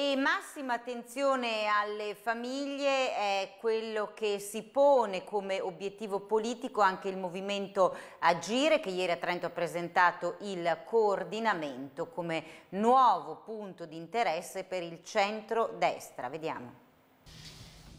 E massima attenzione alle famiglie è quello che si pone come obiettivo politico anche il movimento Agire che ieri a Trento ha presentato il coordinamento come nuovo punto di interesse per il centro-destra. Vediamo.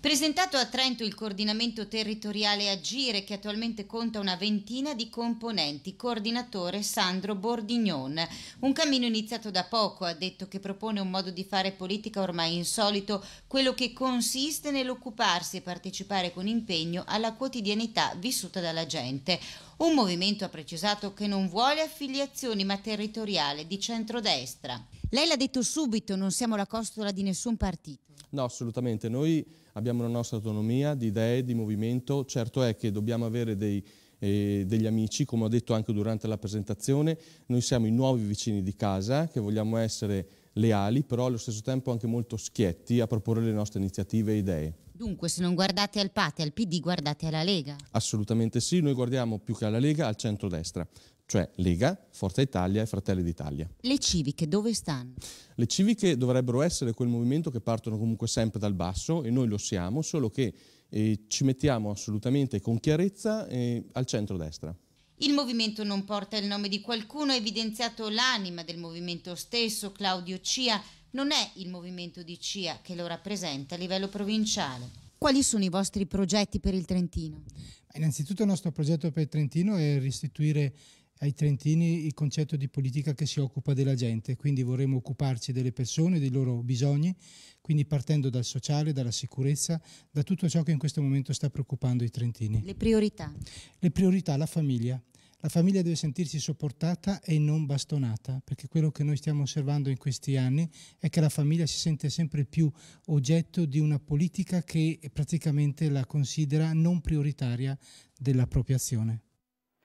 Presentato a Trento il coordinamento territoriale Agire che attualmente conta una ventina di componenti, coordinatore Sandro Bordignon. Un cammino iniziato da poco, ha detto che propone un modo di fare politica ormai insolito, quello che consiste nell'occuparsi e partecipare con impegno alla quotidianità vissuta dalla gente. Un movimento ha precisato che non vuole affiliazioni ma territoriale di centrodestra. Lei l'ha detto subito, non siamo la costola di nessun partito. No, assolutamente. Noi abbiamo la nostra autonomia di idee, di movimento. Certo è che dobbiamo avere dei, eh, degli amici, come ho detto anche durante la presentazione. Noi siamo i nuovi vicini di casa, che vogliamo essere leali, però allo stesso tempo anche molto schietti a proporre le nostre iniziative e idee. Dunque, se non guardate al PATE, al PD, guardate alla Lega? Assolutamente sì, noi guardiamo più che alla Lega, al centro-destra cioè Lega, Forza Italia e Fratelli d'Italia. Le civiche dove stanno? Le civiche dovrebbero essere quel movimento che partono comunque sempre dal basso e noi lo siamo, solo che eh, ci mettiamo assolutamente con chiarezza eh, al centro-destra. Il movimento non porta il nome di qualcuno, ha evidenziato l'anima del movimento stesso, Claudio Cia. Non è il movimento di Cia che lo rappresenta a livello provinciale. Quali sono i vostri progetti per il Trentino? Innanzitutto il nostro progetto per il Trentino è restituire ai trentini il concetto di politica che si occupa della gente, quindi vorremmo occuparci delle persone, dei loro bisogni, quindi partendo dal sociale, dalla sicurezza, da tutto ciò che in questo momento sta preoccupando i trentini. Le priorità? Le priorità, la famiglia. La famiglia deve sentirsi sopportata e non bastonata, perché quello che noi stiamo osservando in questi anni è che la famiglia si sente sempre più oggetto di una politica che praticamente la considera non prioritaria della propria azione.